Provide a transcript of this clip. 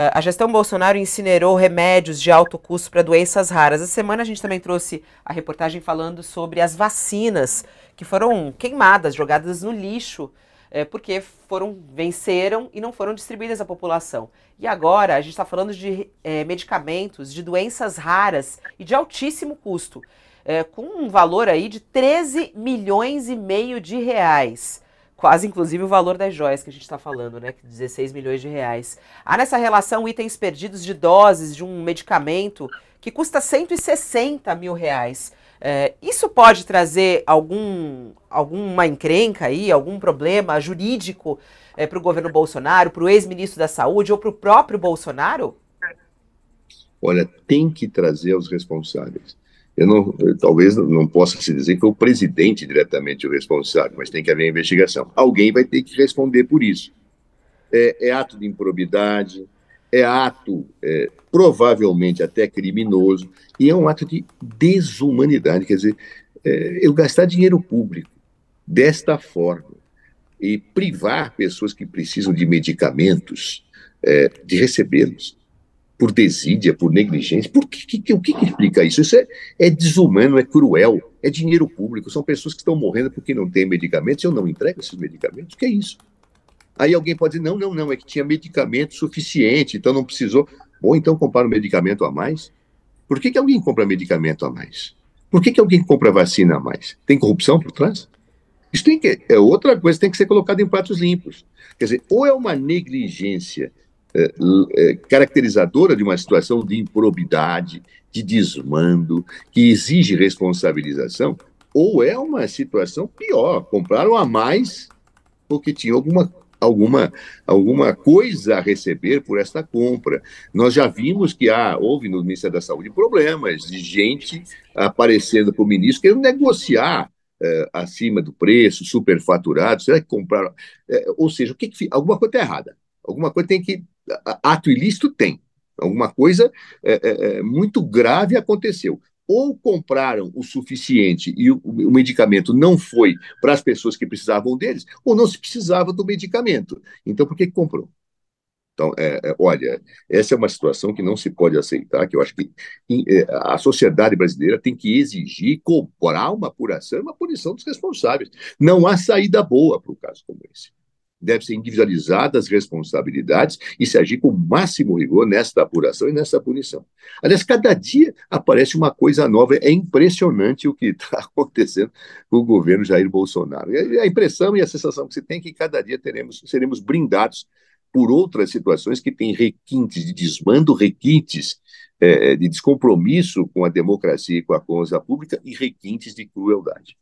Ah, a gestão Bolsonaro incinerou remédios de alto custo para doenças raras. Essa semana a gente também trouxe a reportagem falando sobre as vacinas que foram queimadas, jogadas no lixo, é, porque foram venceram e não foram distribuídas à população. E agora a gente está falando de é, medicamentos, de doenças raras e de altíssimo custo, é, com um valor aí de 13 milhões e meio de reais quase inclusive o valor das joias que a gente está falando, né? 16 milhões de reais. Há nessa relação itens perdidos de doses de um medicamento que custa 160 mil reais. É, isso pode trazer algum, alguma encrenca aí, algum problema jurídico é, para o governo Bolsonaro, para o ex-ministro da Saúde ou para o próprio Bolsonaro? Olha, tem que trazer os responsáveis. Eu não, eu, talvez não possa se dizer que foi é o presidente diretamente o responsável, mas tem que haver investigação. Alguém vai ter que responder por isso. É, é ato de improbidade, é ato é, provavelmente até criminoso, e é um ato de desumanidade. Quer dizer, é, eu gastar dinheiro público desta forma e privar pessoas que precisam de medicamentos é, de recebê-los por desídia, por negligência. Por que, que, o que, que explica isso? Isso é, é, desumano, é cruel, é dinheiro público. São pessoas que estão morrendo porque não têm medicamentos. Eu não entrego esses medicamentos. O que é isso? Aí alguém pode dizer: não, não, não, é que tinha medicamento suficiente, então não precisou. Ou então comprar um medicamento a mais. Por que, que alguém compra medicamento a mais? Por que, que alguém compra vacina a mais? Tem corrupção por trás? Isso tem que, é outra coisa tem que ser colocada em pratos limpos. Quer dizer, ou é uma negligência eh, eh, caracterizadora de uma situação de improbidade, de desmando, que exige responsabilização, ou é uma situação pior, compraram a mais porque tinha alguma alguma, alguma coisa a receber por esta compra. Nós já vimos que há, ah, houve no Ministério da Saúde problemas de gente aparecendo para o ministro querendo negociar eh, acima do preço, superfaturado. Será que compraram? Eh, ou seja, o que, que alguma coisa está errada. Alguma coisa tem que ato ilícito tem. Alguma coisa é, é, é, muito grave aconteceu. Ou compraram o suficiente e o, o medicamento não foi para as pessoas que precisavam deles, ou não se precisava do medicamento. Então, por que, comprou? Então, é, é, olha, essa é uma situação que não se pode aceitar, que eu acho que é, a sociedade brasileira tem que exigir, cobrar uma apuração, uma punição dos responsáveis. Não há saída boa para um caso como esse. Deve ser individualizadas as responsabilidades e se agir com o máximo rigor nesta apuração e nesta punição. Aliás, cada dia aparece uma coisa nova. É impressionante o que está acontecendo com o governo Jair Bolsonaro. a impressão e a sensação que se tem é que cada dia teremos, seremos brindados por outras situações que têm requintes de desmando, requintes é, de descompromisso com a democracia e com a coisa pública e requintes de crueldade.